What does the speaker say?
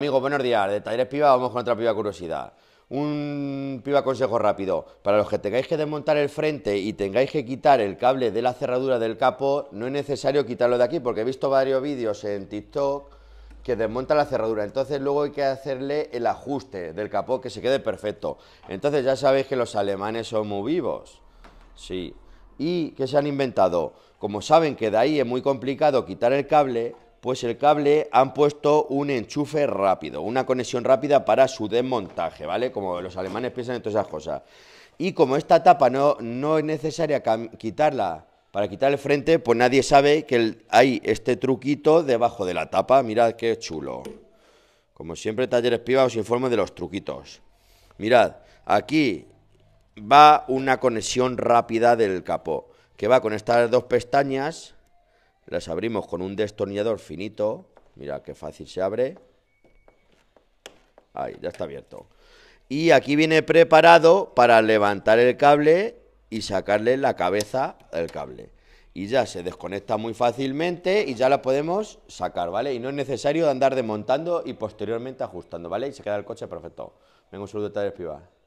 Amigos, buenos días. De Talleres Piva vamos con otra piva curiosidad. Un piva consejo rápido. Para los que tengáis que desmontar el frente y tengáis que quitar el cable de la cerradura del capó, no es necesario quitarlo de aquí porque he visto varios vídeos en TikTok que desmonta la cerradura. Entonces luego hay que hacerle el ajuste del capó que se quede perfecto. Entonces ya sabéis que los alemanes son muy vivos. Sí. ¿Y qué se han inventado? Como saben que de ahí es muy complicado quitar el cable, pues el cable han puesto un enchufe rápido, una conexión rápida para su desmontaje, ¿vale? Como los alemanes piensan en todas esas cosas. Y como esta tapa no, no es necesaria quitarla para quitar el frente, pues nadie sabe que hay este truquito debajo de la tapa. Mirad qué chulo. Como siempre, Talleres Piva os informo de los truquitos. Mirad, aquí va una conexión rápida del capó, que va con estas dos pestañas las abrimos con un destornillador finito. Mira qué fácil se abre. Ahí, ya está abierto. Y aquí viene preparado para levantar el cable y sacarle la cabeza al cable. Y ya se desconecta muy fácilmente y ya la podemos sacar, ¿vale? Y no es necesario andar desmontando y posteriormente ajustando, ¿vale? Y se queda el coche perfecto. vengo un saludo de Taller